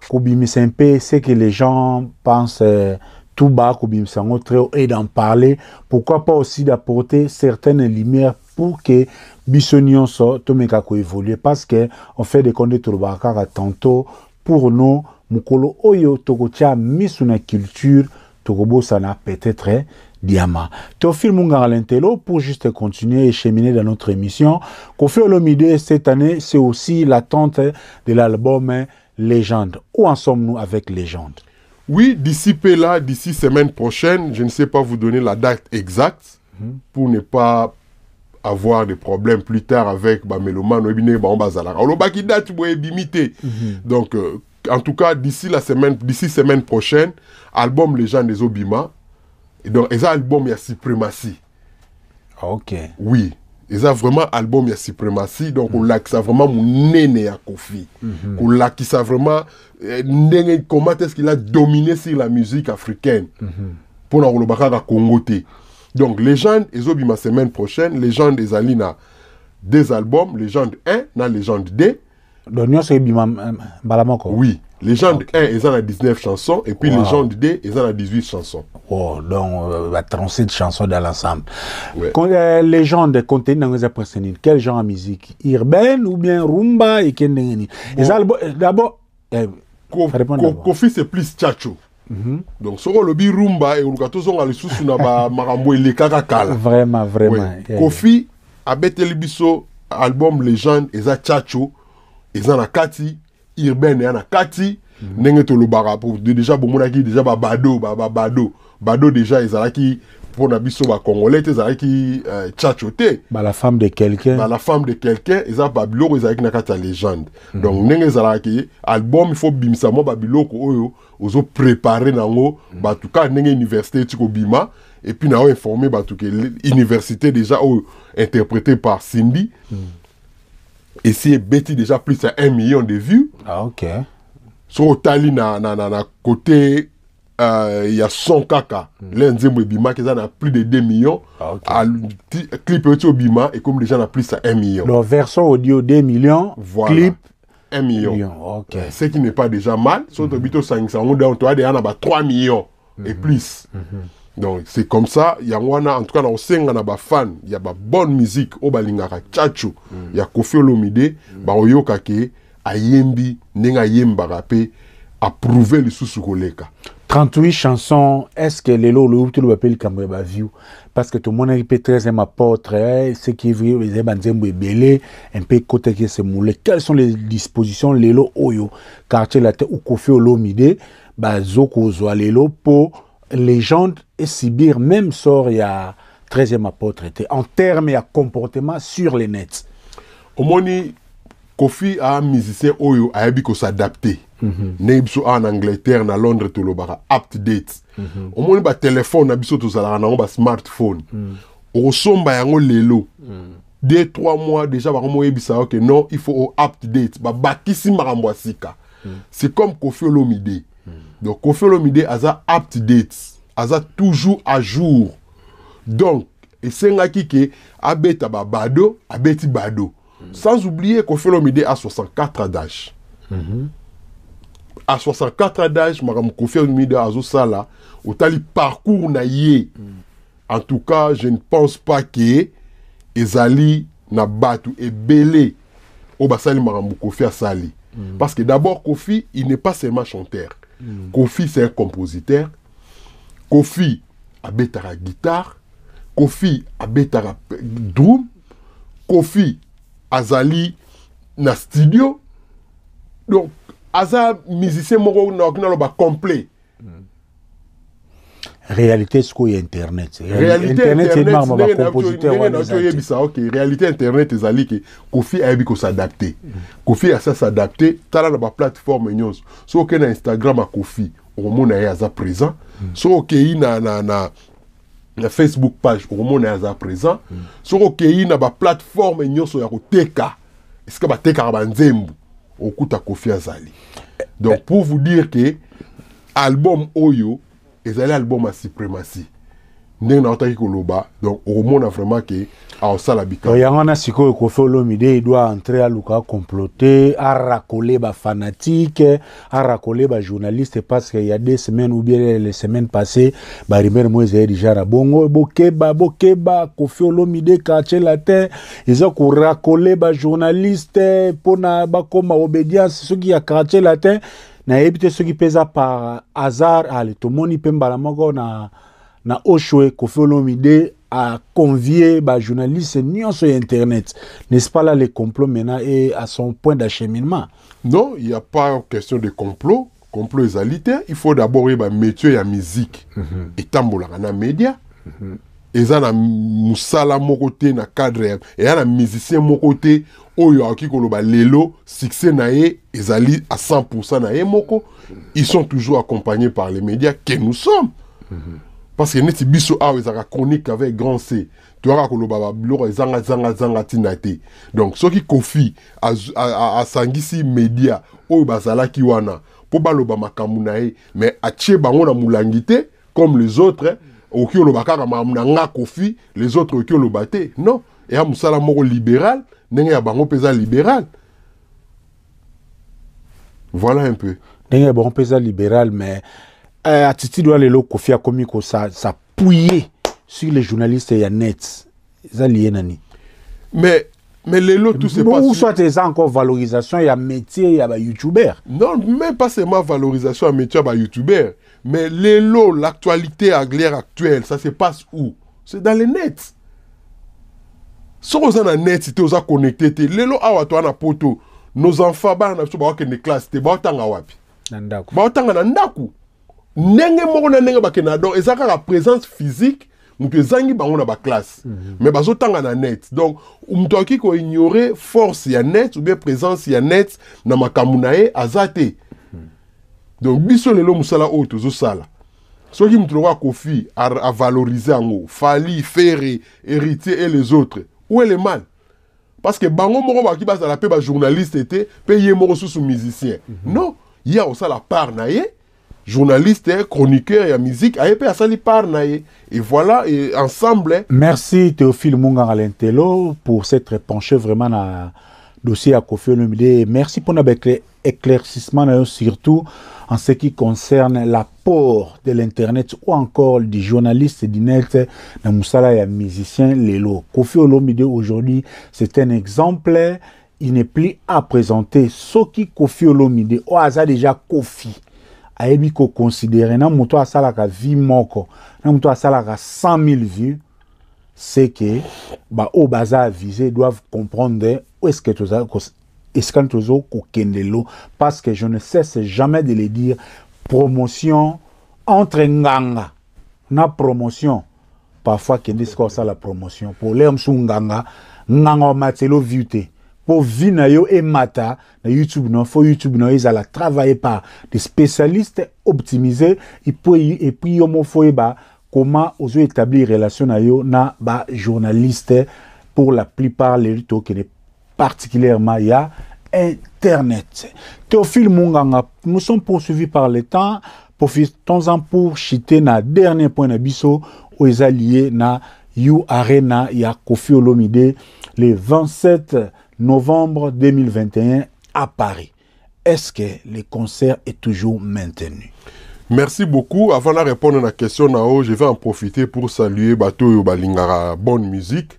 kobimisa un peu ce que les gens pensent euh, tout bas kobimisa yango très haut et d'en parler pourquoi pas aussi d'apporter certaines lumières pour que kako évolué parce que on fait des tolobaka tourbakara tantôt pour nous mukolo oyo tokotia miso une culture n'a peut-être diama théophile mon Lentelo, pour juste continuer et cheminer dans notre émission kofi olomide cette année c'est aussi l'attente de l'album légende où en sommes-nous avec légende oui d'ici là d'ici semaine prochaine je ne sais pas vous donner la date exacte mhm. pour ne pas avoir des problèmes plus tard avec Bamelomano et Bazalara. Olobaki date bimité. Mhm. Donc, euh, en tout cas, d'ici la semaine, d'ici semaine prochaine, album Légende des Obima. Et donc, ils ont album ya suprématie. ok. Oui. Ils ont vraiment album la suprématie. Donc, mm on l'a ça vraiment mon néné à Kofi. Mm -hmm. On l'a qui ça vraiment, eh, comment est-ce qu'il a dominé sur la musique africaine. Mm -hmm. Pour nous, on à Congo. Donc, Légende, ma semaine prochaine, Légende et Zalina, deux albums, Légende 1 na Légende 2. Donc, nyonso ma euh, balamoko. Oui. Légende 1, 1 ont 19 chansons et puis Légende 2 ont 18 chansons. Oh, donc euh, 37 chansons dans l'ensemble. Ouais. Quand, euh, légende contenu dans les quel genre de musique Urbaine ou bien rumba et bon. Euh, d'abord, euh, Kofi c'est plus tchacho. Mhm. donc soki olobi rumba ekoluka tozonga lisusu na bamakambo <laughs> elekaka kala vraiment vraiment kofi abeteli biso album légende eza tchacho eza na kati urbaine eya na kati mhm. ndenge tolobaka déjà bomonaki déjà babado babado bado déjà ezalaki mpona biso bacongolais te ezalaki euh, tchacho te bala femme de quelqu'un bala femme de quelqu'un eza babiloko ezalaki na kati ya légende mhm. donc ndenge ezalaki album ifo bimisa mwa babiloko oyo ozoprépare nango bato kaka ndenge université eti kobima et puis nao informe bato ke université déjà oyo interprété par cindy mm. esi ebeti déjà plus ya 1 million de vues ah, okay. so otali na, na, na, na côté euh, ya son kaka mm. le nzembo ebimaki eza na plus de 2 millions ah, okay. Ah, clip oyo ti obima ekomi déjà na plus ya 1 million donc version audio 2 millions voilà. clip 1 million. million okay. Ce qui n'est pas déjà mal. Si tu as 500, tu as 3 millions et mhm. plus. Mhm. Donc, c'est comme ça. Il y a en tout cas, dans le fan, il y a une bonne musique. Il y a y'a tchatcho. Mhm. Il y a Kofi Olomide. Il bah, y ayembi, nenga yemba rapé, approuver le sous-sous 38 chansons. Est-ce que les lots, le hôpital, le view? parce que tomonaki mpe 13e apôtre soki ezali banzembo ebele mpe ekotaki esemule quelles sont les dispositions lelo oyo quartier latin okofi olomide bazokozwa lelo mpo légende esibir même sort ya 13e apôtre te en terme ya comportement sur le net omoni kofi amusicien oyo ayebi kosadapte mm -hmm. ndenge biso awa na angleterre na londres tolobaka update Mm-hmm. omoni batelefone na biso tozalaka nango basmartphone okosomba mm. yango lelo mm. deux trois mois déjà bango moyebisa oke non il faut o update babakisi makambo ya sika mm. c'est comme kofi olomide donc kofi olomide aza update aza toujours à jour donc esengaki ke abeta babado abeti bado sans oublier kofi olomide a 64 ans d'âge mm-hmm. à 64 ans d'âge makambo kofi olomide azosala mm -hmm. otali parcours na ye en tout cas je ne pense pas ke ezali na bato ebele oyo basali makambo kofi asali mm. parce que d'abord kofi il n'est pas seulement chanteur mm. kofi c'est un compositeur kofi abetaka guitare kofi abetaka drum kofi azali na studio donc aza musicien moko naloba complet réalité sikoyo internet internet emaka bacompositeur wanaoyebisa ok réalité internet ezali ke kofi ayebi kosadapte mm. kofi asa sadapte tala na baplateforme nyonso so okei na instagram akofi okomona ye aza présent mm. so okei na, na, na, na facebook page okomona ye aza présent mm. so okei na baplateforme nyonso ya koteka esika batekaka banzembo okuta kofi azali eh, donc eh. pour vous dire ke album oyo à album ya suprématie ndenge naotaki koloba donc okomona vraiment ke aosala bikambo doit entrer à kofi comploter à racoler aluka fanatiques, à racoler arakole journalistes, parce qu'il y a deux semaines ou bien les semaines passées barimere mo ezali déjà à bongo bokeba bokeba kofi olomide quartier latin journalistes, pour bajournaliste mpona bakoma obédience a cache la terre nayebi te soki mpe eza par hasard ale ah, tomoni mpe mbala moko na, na oshwe kofi olomide aconvie bajournaliste nyonso sur internet n'est-ce pas là le complot maintenant et à son point d'acheminement non il n'y a pas question de complot complot ezali te il faut d'abord mettre métier ya musique mhm. et na média les médias mhm eza na musala moko te na cadre ya eya na musicien moko te oyo akoki koloba lelo succès na ye ezali à 100 na ye moko ils sont toujours accompagnés par les médias que nous sommes mm -hmm. parce que neti biso awa ezaka chronique avec grand c toyaka koloba babiloko ezanga zanga zanga ntina te donc soki kofi asangisi média oyo bazalaki wana mpo baloba makambo na ye mais atie bango na molangi te comme les autres eh, okio lobaka kaka bah, makambo nga kofi les autres okio oloba non non eya mosala moko libéral ndenge ya bango pesa libéral voilà un peu ndenge ya bango pesa libéral mais euh, attitude wana lelo kofi ça kosapuye sur les journalistes ya net eza liye nani mais Mais les lots, tout se passe. Ou soit tu encore valorisation, il y a métier, il y a bah, youtubeur. Non, même pas seulement valorisation, il métier, il y a youtubeur. Mais les lots, l'actualité à l'ère actuelle, ça se passe où C'est dans les nets. Si on a net, si on a connecté, les lots, awa toi, na poto. Nos enfants, bah, on a besoin de classe, t'es bah, t'en wapi. Nandaku. Bah, t'en a nandaku. Nenge moko na nenge bakena donc, ezaka la présence physique mais ezangi bango na baklasse mhm. bazotanga na net donc force ya net ou bien présence ya net na makambo na ye aza te donc biso lelo mosala oyo tozosala soki nous avalorize yango fali fere héritier et les autres où est le mal parce que bango moko bakoki bazala la bajournaliste mpe ye moko susu musicien mhm. non ye aosala part na ye journaliste chroniqueur ya musique ayepe asali part na et voilà ensemble merci théophile munganga pour s'être penché vraiment le dossier de kofi olomide merci pour notre éclaircissement hein, surtout en ce qui concerne l'apport de l'internet ou encore du journaliste du net dans Moussala et musicien Lelo. Kofi Olomide aujourd'hui, c'est un exemple. Il n'est plus à présenter ce qui Kofi Olomide. au hasard déjà Kofi ayebi koconsidere na moto asalaka vie moko na moto asalaka 100 000 vues, c'est que o baza avise doivent comprendre où est-ce que lo parce que je ne cesse jamais de le dire promotion entre nganga na promotion parfois kende sa la promotion pour lere nganga nganga matelo vute pour vivre yo et mata na YouTube non faut YouTube non ils par des spécialistes optimisés et puis et puis yo faut bah, comment établi établir relation na yo na ba journaliste pour la plupart les qui est particulièrement ya internet Théophile Munganga nous sommes poursuivis par le temps profitons-en pour chiter na dernier point na biso aux alliés na You Arena ya Kofi les le 27 novembre 2021 à Paris. Est-ce que le concert est toujours maintenu Merci beaucoup. Avant de répondre à la question, Nao, je vais en profiter pour saluer Bato Yobalingara, Bonne musique,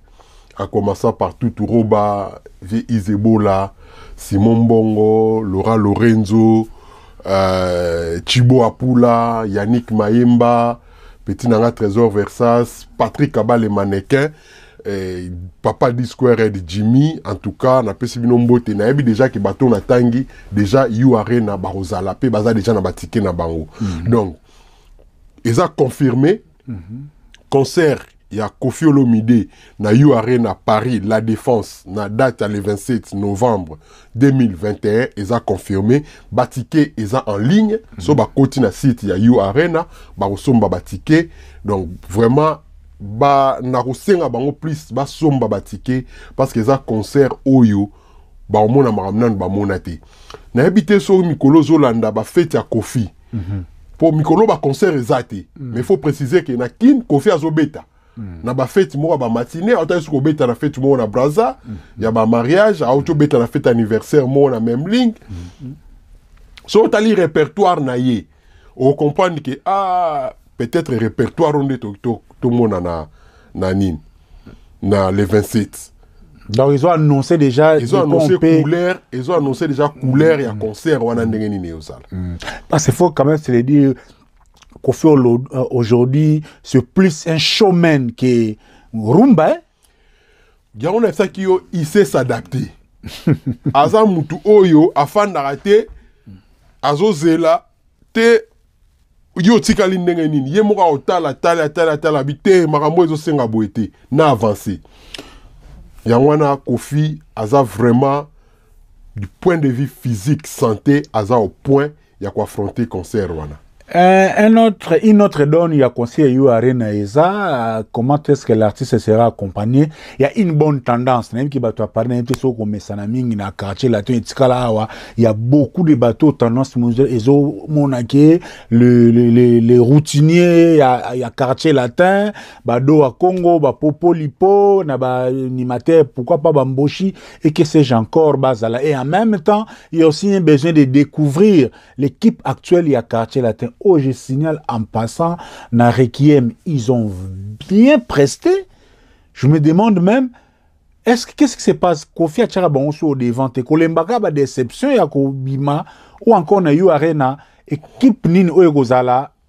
En commencer par Tuturoba, Isebola, Simon Bongo, Laura Lorenzo, euh, Chibo Apula, Yannick Maimba, Petit Nanga Trésor Versas, Patrick Abal et Mannequin. Eh, papa disquare de jimmy en tout cas napesi bino mbote nayebi déjà que bato tangi, déjà ure na barozala mpe baza déjà na batike na bango mm -hmm. donc confirmé mm -hmm. concert ya kofi olomide na ure na paris la défense na date le 27 novembre 2021 ont confirmé Ils eza en ligne mm -hmm. so mhm. koti na site ya ure na bakosomba batike donc vraiment ba na kosenga bango plus basomba batike parceke eza concert oyo baomona makambo nanu bamona te nayebi te soki mikolo ozolanda bafete ya kofi mm -hmm. po mikolo baconcert eza te mm. mais faut préciser ke na kin kofi azobeta mm. na bafete moko ya bamatine aotaki soki obeta na fete moko na braza mm. ya bamariage aoti obeta na fete anniversaire moko na même link mm. so otali répertoire na ye okomprendre ke ah peut-être répertoire onde tout le monde na na les 27 donc ils ont annoncé déjà ils ont annoncé couleur ils ont annoncé déjà couleur et mm. concert wana ndenge nini parce qu'il faut quand même se le dire qu'aujourd'hui euh, aujourd'hui c'est plus un showman que rumba hein? sait s'adapter à yo sait s'adapter aza mutu oyo à te azozela te yo otikali ndenge nini ye moko aotala tala atala atala abi te makambo ezosenga boye te na avance yango wana kofi aza vraiment du point de vue physique santé aza au point ya affronter, cancer wana euh, un autre, une autre donne, il y a conseil il y comment est-ce que l'artiste sera accompagné? Il y a une bonne tendance, même qui parler quartier, il y a beaucoup de bateaux tendance, ils ont monaqué, le, les routiniers, il y a, quartier latin, bado à Congo, bah, Popolipo, na, bah, pourquoi pas Bamboshi, et que sais-je encore, bazala. Et en même temps, il y a aussi un besoin de découvrir l'équipe actuelle, il y a quartier latin oh, je signale en passant, na Requiem, ils ont bien presté. Je me demande même, est-ce qu'est-ce qui se passe Kofi Achara Bangoso au devant et kolembaka déception ya Bima ou encore na yo arena équipe nino oyo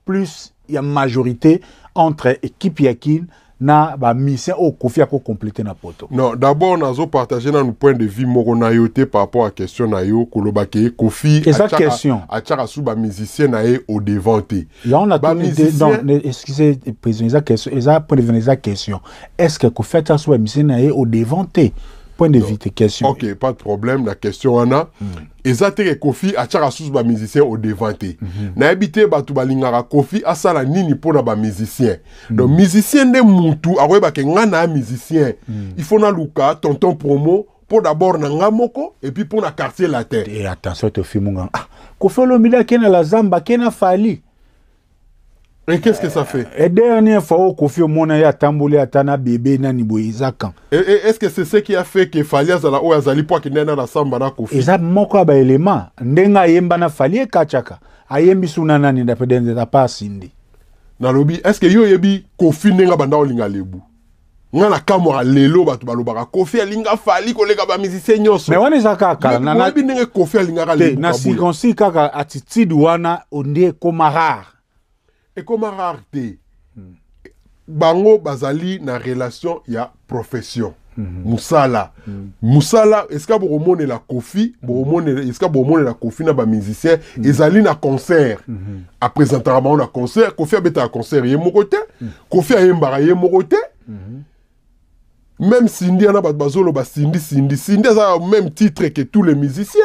plus il y a majorité entre équipe yakin na au oyo okofiaka okomplete na poto non d'abord na nanu point de vue moko na yo te par rapport à question na yo kolobaka ye kofi atiaka ba bamusicien na ye au-devant te excuse président eza question eza point de vue na eza question est ce que kofi atiaka su bamusicien na e au-devant point de vue tes questions ok pas de problème La question a. Hmm. Et Zaté et kofi sous ba musicien au-devant te hmm. nayebi te bato balingaka kofi la nini pour na musicien. Hmm. donc musicien nde mutu akoyeba ke nga na musicien il faut luka, tonton promo pour d'abord na nga moko puis pour na quartier latin eh, attention te mon gars. kofi le akei kena la zamba, na fali Et qu'est-ce que ça fait Et eh, eh, dernière fois, au Kofi Omona, ya tambole atana bébé nani boye eza kan. Est-ce que c'est ce qui a fait que Fali azala oyo azali po akende na na samba na Kofi Eza moko ya baelema ndenge ayemba na Fali ekachaka ayembi suna nani nda pe dende ta pa sindi. nalobi est ce que yo oyebi kofi ndenge abanda kolinga lebu nga na kamwa lelo bato balobaka kofi alinga fali koleka bamizisie nyonso me wana eza kaka oyebi ndenge kofi alingaka lebu na circoncis kaka attitude wana ondie ekoma rare Et rare te bango bazali na relation ya profession mosala hmm. mosala hmm. eska bokomonela kofi esika la kofi na bamusicien hmm. ezali na concert apresentaka bango na concert kofi abetaka concert ye moko te kofi ayembaka ye moko te même sindi wana bato bazoloba sindi sindi sindi aza même titre que tous les musiciens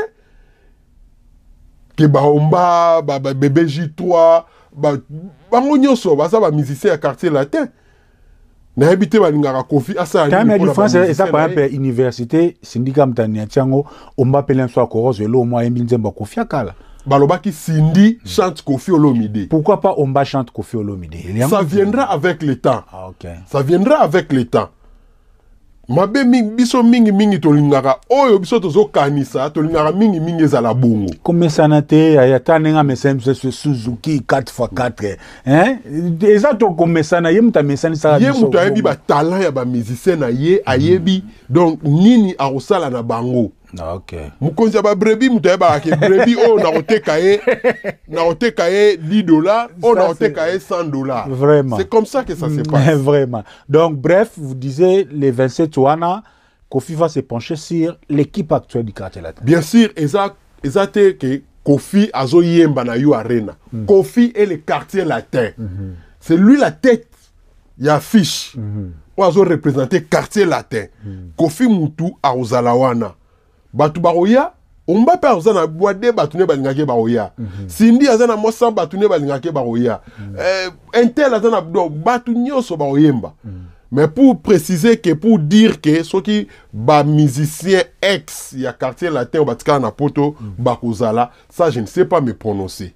ke baomba bébé j3 bango nyonso baza bamusicien ya quartier latin habité te ka kofi asalakame ya difference eza par exemple université sindika mutani ya ntiango ombapeli nso akorose elo omo akala balobaki sindi hmm. chante kofi olomide pourquoi pas omba chante kofi olomide ça viendra avec le temps ah, okay. ça viendra avec le temps mabe biso mingimingi tolingaka oyo biso tozokanisa tolingaka mingimingi ezala bongo komesana te ata ndenge amesani biso suzuki 4x4 eza tokomesana ye moto amesanisaka ye moto ayebi batala ya bamusicien na ye ayebi mm. donc nini akosala na bango Ah, mokonzi ya babrebi moto ayebaka ke brebi oyo oh, na ye nakoteka ye 10 dollars oyo oh, nakoteka ye 100 dollars vraiment c'est comme ça que ça se mm, passe <laughs> vraiment donc bref vous disiez les 27 wana kofi va se pencher sur l'équipe actuelle du quartier latin bien sûr eza eza te ke kofi azoyemba na yo arena mm. kofi est le quartier latin mm -hmm. c'est lui la tête ya fiche mm -hmm. oyo azorepresente quartier latin mm. kofi mutu akozala wana Batu bakoya ombape aza na bwa de bato nde balingaki mhm. sindi aza na mosa bato nde balingaki bakoya mhm. eh, intel aza na bato nyonso bakoyemba mhm. mais pour préciser que pour dire que soki musicien ex a quartier latin au batika na poto bakozala ça je ne sais pas me prononcer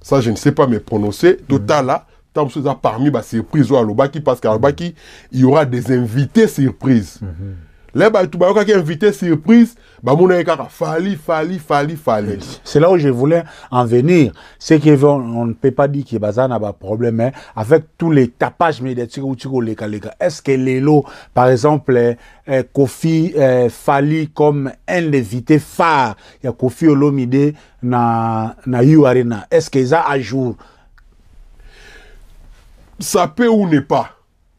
ça je ne sais pas me prononcer totala tant que ça parmi basurprise oyo alobaki parce que alobaki il y aura des invités surprise Là, bah, tout bah, qui invité surprise, bah, mon fali, fali, fali, fali. C'est là où je voulais en venir. C'est qu'on ne peut pas dire que Bazan a pas problème, hein, avec tous les tapages médiatiques ou tiro les Est-ce que Lelo, par exemple, eh, eh, Kofi eh, Fali comme un invité phare, il y a Kofi Olomide na, na U Arena. Est-ce qu'ils a à jour? Ça peut ou n'est pas.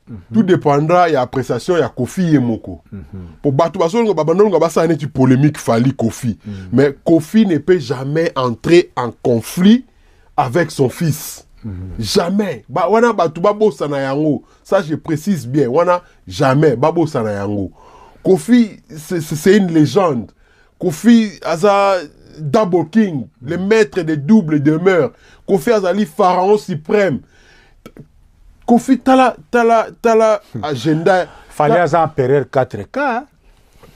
Mhm. Tout dépendra, il y a appréciation il y a Kofi et Moko. Mhm. Pour Batou il y a une polémique, Fali Kofi. Mhm. Mais Kofi ne peut jamais entrer en conflit avec son fils. Jamais. Ba, wana Bato Babo Sanayango. Ça, je précise bien. Wana, jamais. Babo Sanayango. Kofi, c'est une légende. Kofi, asa Double King, le maître des doubles demeures. Kofi Azali, pharaon suprême kofi tala tala tala hmm. agenda fallait aza empereur 4k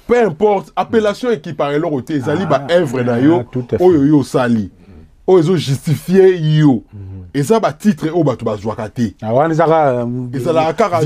peu importe appellation ekipaka eloko te ezali ah, baœuvre na yo ah, oyo yo osali hmm. oyo ezojustifie yo eza batitre oyo bato bazwaka te ezalaka kaka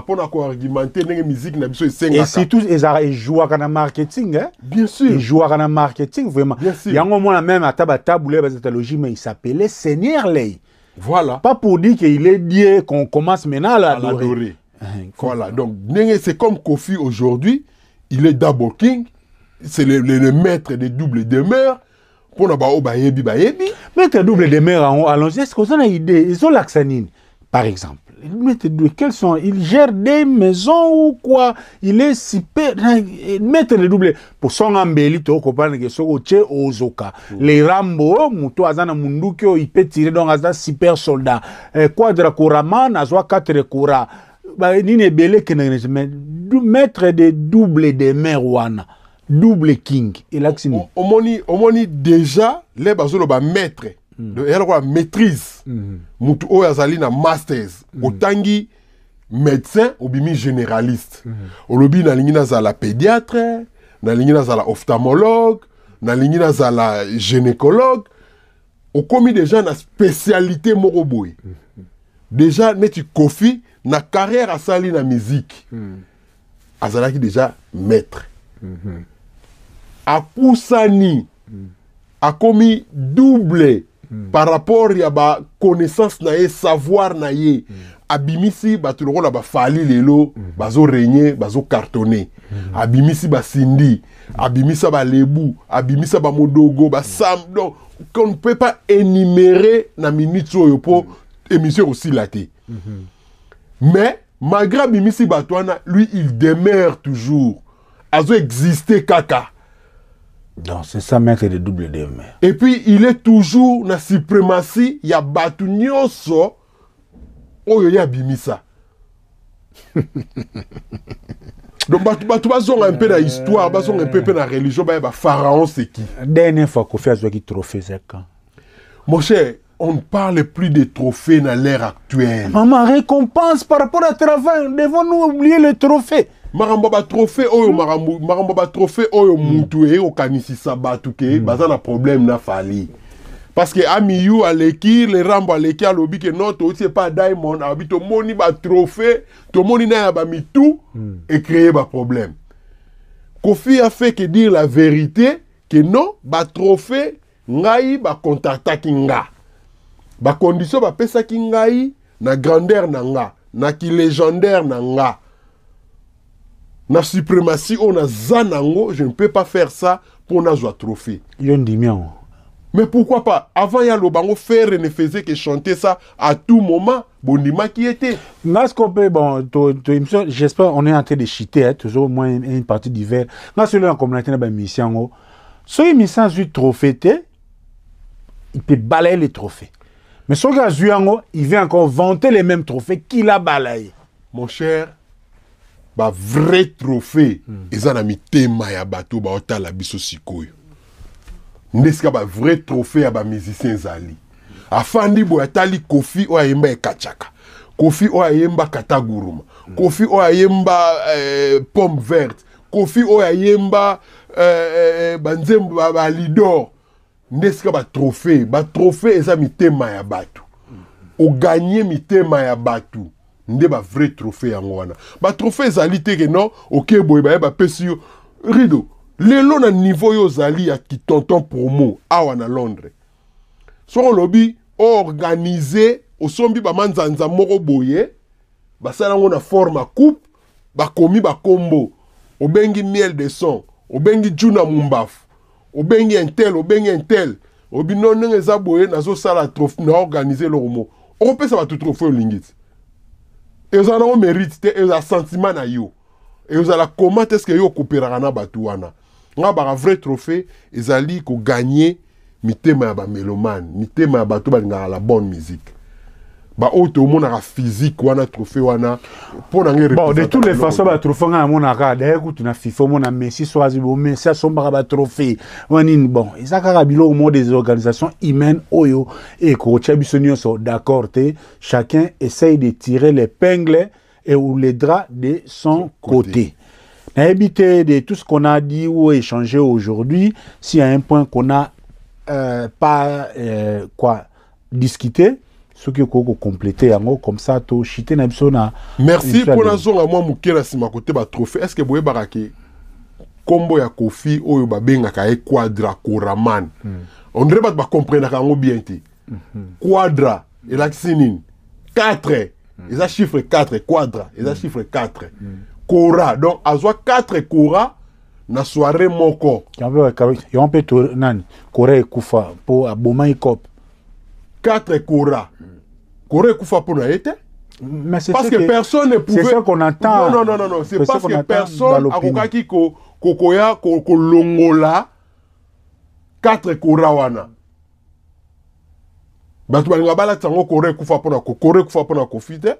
mpona koargumente ndenge musike na biso esengaka surtout ezalaka ejwaka na marketing hein. bien sûr ejwaka na marketing vraiment yango omona même ata batabule bazetalogie mais isapele seigneur ley voilà. Pas pour dire qu'il est Dieu qu'on commence maintenant à l'adorer. Hein, voilà. Donc, c'est comme Kofi aujourd'hui, il est d'abord king, c'est le, maître des doubles demeures. Pour la bao bayebi bayebi. Maître double demeure à est-ce vous avez une idée Ils ont l'axanine, par exemple. Maître de quels sont Il gère des maisons ou quoi Il est super. Maître de double. Pour son embelli, tu comprends que ce que ozoka. Mm. Les Rambo, Mouto Azana Mundukio, il peut tirer donc Azana super soldat. Eh, quadra Kouraman, Azwa 4 Koura. Nini Ebele Kenegnes, mais maître de double de mer Wana. Double king. Et là, Omoni, Omoni déjà, les bazolo, bah maître. eyali mm. lokola maîtrise mm. motu oyo azali na masters mm. otangi médecin obimi généraliste olobi nalingi la pédiatre nalingi la ophtalmologue nalingi la gynécologue okomi déjà na spécialité moko déjà neti kofi na carrière asali na musique qui déjà maître -hmm. a commis double mm. par rapport ya baconnaissance na ye savoir na ye mm. abimisi bato lokola bafali lelo mm. bazoregne bazokartone mm. abimisi basindi mm. abimisa balebu abimisa bamodogo basam mm. donc qu'on ne peut pas énumérer na minute oyo mpo mm. émission ekosila te mm -hmm. mais malgré abimisi bato wana lui il demeure toujours azoexiste kaka Donc c'est ça maître de double DM. Et puis il est toujours dans la suprématie il a battu nyonso oh, y a bimisa. <laughs> Donc batu batu a un peu d'histoire, histoire, un peu dans la religion y Bah pharaon c'est qui Dernière fois qu'on fait qui trophée c'est quand hein. Mon cher, on ne parle plus des trophées dans l'ère actuelle. Maman, récompense par rapport à travail, devons-nous oublier le trophée makambo batrohe oyo makambo batrohe oyo mm. mutu eyei kokanisisa bato ke mm. baza na problème na fali parce que amiyu aleki lerambo aleki alobi ke non touti epa ya diamond alobi tomoni batrohe tomoni na ya bamitu mm. ecreye baproblème kofi a fait ke dire la vérité ke non batrohe ngai bakontaktaki nga bakondition bapesaki ngai na grandeur na nga na kilégendaire na nga na suprématie on a zanango, je ne peux pas faire ça pour pour nazwa trophée yo ndimi mais pourquoi pas avant ya aloba faire ne faisait que chanter ça à tout moment était. qui était qu'on peut, bon j'espère on est en train de chiter hein, toujours au moins une partie d'hiver nga celui en communauté na ba yango a a eu trophée il peut balayer les trophées mais eu azwi il vient encore vanter les mêmes trophées qu'il a balayé mon cher bavrai trohe mm. eza na mitema ya bato baotala biso sikoyo nde esika bavrai trohe ya bamusicien ezali afandi boye atali kofi oyo ayemba ekachaka kofi oyo ayemba kataguruma hmm. kofi oyo ayemba eh, pomme verte kofi oyo ayemba eh, eh, eh banzembo balidor nde esika batrohe batrohe eza mitema ya bato hmm. oganye mitema ya bato nde bavrai trohe yango wana batrohe ezali teke non oke boye bayeba apesi yo rido lelo na niveau oyo ozali ya kitonton promo awa na londres soki olobi oorganize osombi bamanzanza moko boye basala yango na forme ya coupe bakomi bakombo obengi miel de son obengi juna mumbafu obengi intel obengi intel obi no ndenge eza boye nazosala naorganize eloko moko okopesa bato trohe olingi ti eza na o mérite te eza sentiment na yo ezala comment est ce que yo okooperaka na bato wana nga baka vrai trophée ezali kogagne mitema ya bamelomane mitema ya bato balingaka la bonne musique bah au tout a physique ou a trophée ou a pour n'anger bon de toutes les façons bah trophée on a mon aga d'ailleurs tu a FIFA on a Messi soit bon Messi a son baraba trophée on est bon et ça carabilo au monde des organisations humaines oyo et coach sont d'accord chacun essaye de tirer les pingles et ou les draps de son côté. côté. éviter de tout ce qu'on a dit ou échangé aujourd'hui, s'il y a un point qu'on a euh, pas euh, quoi discuté, soki okoki kokomplete yango comme ça chité na merci pour la merci mpo nazonga mwa si ma côté ba trophée est ce que boyebaka ke combo ya kofi oyo benga ye quadra coraman mm. ondre bato bakomprenaka yango bien te mm -hmm. quadra elakisi 4 mm. eza chiffre 4 quadra eza mm. chiffre 4 hmm. kora cora donc azwa 4 kora na soirée moko yango mpe nani kora cora koufa pour abomai cope quatre Cora. Cora Koufa pour été. Mais c'est parce que, que, personne ne pouvait. C'est ça qu'on entend. Non, non, non, non. C'est parce qu que personne. Akokaki ko kokoya ko kolongola quatre Cora wana. tu vas balata yango kore ekufa mpona kore ekufa mpona kofi te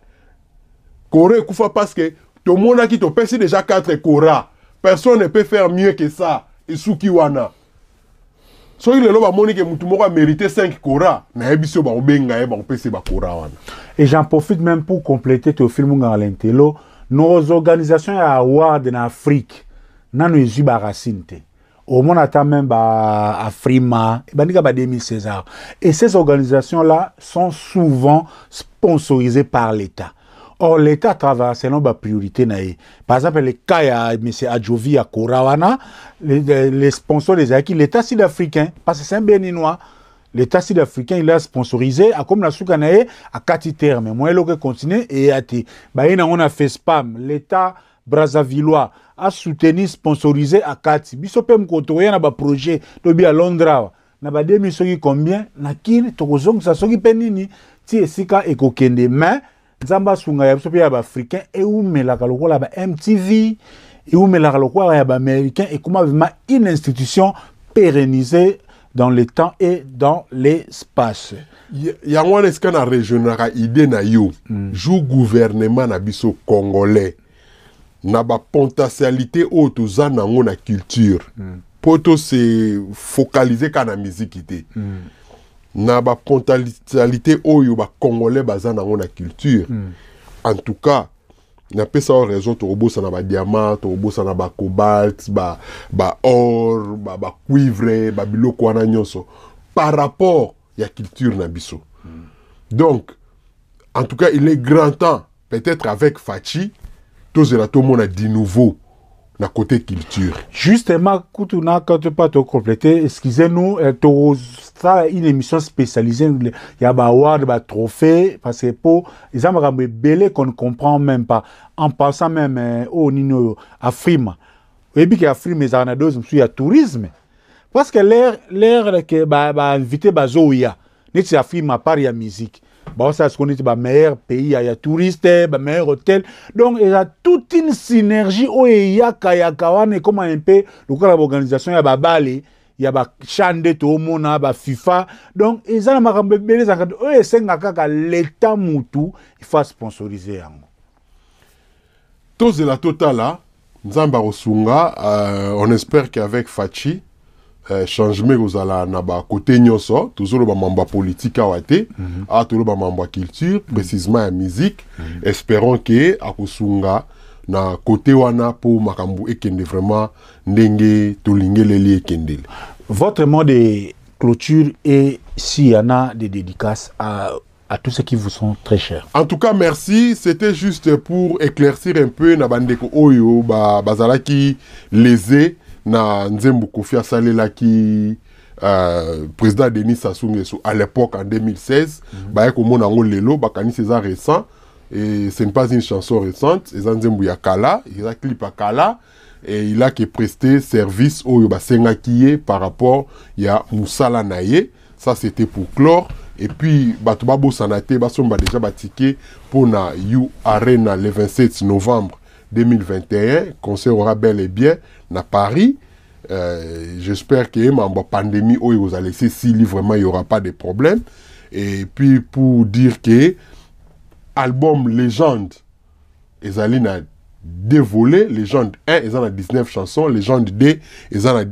kore ekufa parce que monde qui topesi déjà quatre Kora. personne ne peut faire mieux que ça esuki wana lelo 5 cora wana et j'en profite même pour compléter théophile film lentelo nos organisations à award na afrique nano ezwi baracine te ata même à ba césar et ces organisations là sont souvent sponsorisées par l'état or l'État travaille, c'est na priorité. par exemple le cas de m adjovi à Korawana les sponsors des sponsor l'état sud-africain parce que c'est un béninois l'état sud-africain il bah, a sponsorisé comme akomona suka na ye akati terme continué et et eya te on a fait spam. l'état a soutenu, sponsorisé akati biso mpe a projet, bah, na projet tobi à Londres ah. na demi soki combien na kini tokozongisa soki pe nini ti esika ekokende mais nzambe asunga ya biso mpe ya baafricain eumelaka lokola ba mtv eumelaka lokola ya baaméricain ekóma vraiment une institution pérennisée dans le temps et dans l'espace yango wana esika na régionaka ide na yo mm. gouvernement na biso congolais na ba potentialité toza za na culture Poto hmm. mpo focaliser focalise kaka na na bapontalité oyo bacongolais baza nango na culture mm. en tout cas napesa o raison tokobosana badiamant tokobosana bacobalt baor ba bacuivre ba babiloko wana nyonso par rapport ya culture na biso mm. donc en tout cas il est grand temps peut-être avec faci tozela tomona di nouveau na côté culture justement kutu na kati mpa tocomplété excusez-nous eh, tokosala une émission spécialisée ya baaward batrophée parce que mpo eza makambo ebele qu'on ne comprend même pas en pensant même eh, oyo oh, nini oyo afrima oyebi ke afrima ezalaka na dose mosusu ya tourisme parce que l'air l'air ke bainvité ba bazoya neti afrima apart ya musique basala sikoyo neti meilleur pays ya, ya touriste bah, meilleur hôtel donc a toute une synergie oyo oh, eyakayaka wana ekomana mpe lokola na baorganisation ya babale ya bachan nde toomona FIFA donc eza na makambo ebele ezalaka oyo esengaka kaka leta motu ifa sponsorise yango tozela totala hein. nzambe akosunga euh, on espère qu'avec faci eh, changement kozala na côté nyonso tozoloba toujours ya politique politique te a toloba ba mamba culture mhm. précisément la musique mhm. espérons ke akosunga na côté wana que vous ekende vraiment ndenge tolingeleli ekendeli votre mot de clôture et s'il y en a des dédicaces à à tous ceux qui vous sont très chers. En tout cas, merci. C'était juste pour éclaircir un peu Nabandeko Oyo, Bazalaki, lésé. na nzembo kofi asalelaki euh, président denis sassou nguesso à l'époque en 2016 mm -hmm. baye komona yango lelo bakanisi eza récent et ce n'est pas une chanson récente eza nzembo ya kala eza clip ya kala et il a ke prester service oyo basengaki ye par rapport ya mosala na ye ça c'était pour clore et puis bato babosana te basomba déjà batike mpona u arena le 27 novembre 2021, concert aura bel et bien à Paris. Euh, j'espère que même pandémie, oh, vous a laissé si vraiment il n'y aura pas de problème. Et puis pour dire que album Légende, ils allaient dévoler. « Légende 1, ils en 19 chansons. Légende 2, ils en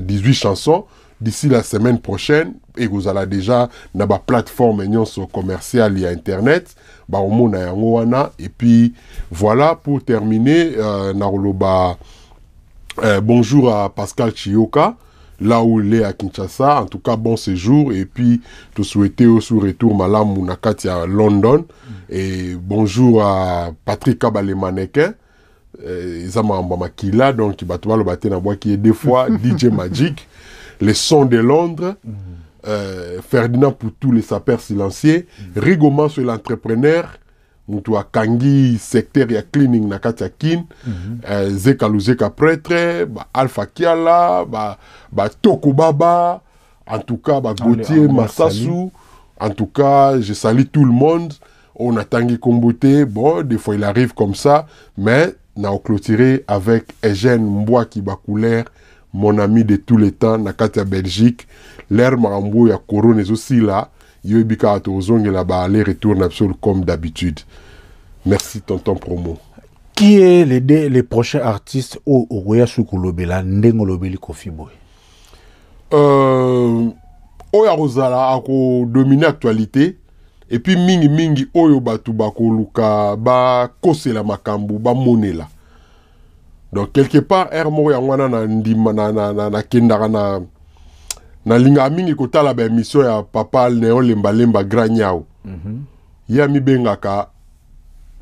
18 chansons d'ici la semaine prochaine et vous allez déjà na ba plateforme commerciale et internet ba et puis voilà pour terminer euh, bah, euh, bonjour à Pascal Chioka là où il est à Kinshasa en tout cas bon séjour et puis tout souhaiter au retour malam na à London et bonjour à Patrick Kabalemaneke euh, makambo ya donc bato balobate na qui est des fois <laughs> dj magic les sons de Londres, euh, Ferdinand Poutou, les sapeurs silencieux, Rigoman sur l'entrepreneur, Moutoua Kangi, secteur cleaning na euh, bah, Alpha Kiala, bah, bah en tout cas bah, ah, Gauthier ah, Massassou, en tout cas je salue tout le monde, on a Tangi Kombote, bon des fois il arrive comme ça, mais on a clôturé avec Eugène Mboa qui couleur mon ami de tous les temps na kati ya belgique l'aire là, ya corona ezosila yoyebi kaka tozongela baale retour na biso comme d'habitude merci tonton promo qui est le, de, le prochain artiste oyo okoya soki olobela ndenge olobeli kofi boye euh, oyo akozala akodomine actualité Mingi Mingi, oyo ba bakoluka makambu ba monela. donc quelque part aire moko yango wana na ndima nakendaka na, na, na, na nalingaka mingi kotala baemission ya papa neo lembalemba grand nyau mm -hmm. ye amibengaka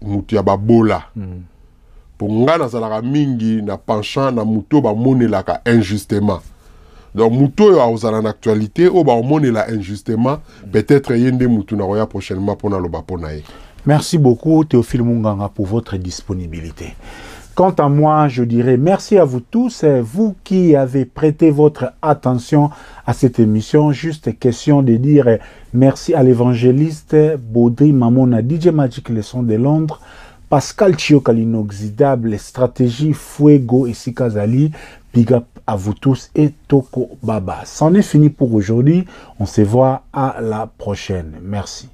motu ya babola mm -hmm. mpo ngai nazalaka mingi na penchant na motu oyo bamonelaka injustement donc motu oyo akozala na actualité oyo baomonela injustement mm -hmm. peut-être ye nde motu nakoya prochainement mpo naloba mpo na ye merci beaucoup théophile munganga pour votre disponibilité Quant à moi, je dirais merci à vous tous, vous qui avez prêté votre attention à cette émission. Juste question de dire merci à l'évangéliste Baudry Mamona, DJ Magic Leçon de Londres, Pascal Chioka, stratégie Fuego et Sikazali, big up à vous tous et Toko Baba. C'en est fini pour aujourd'hui. On se voit à la prochaine. Merci.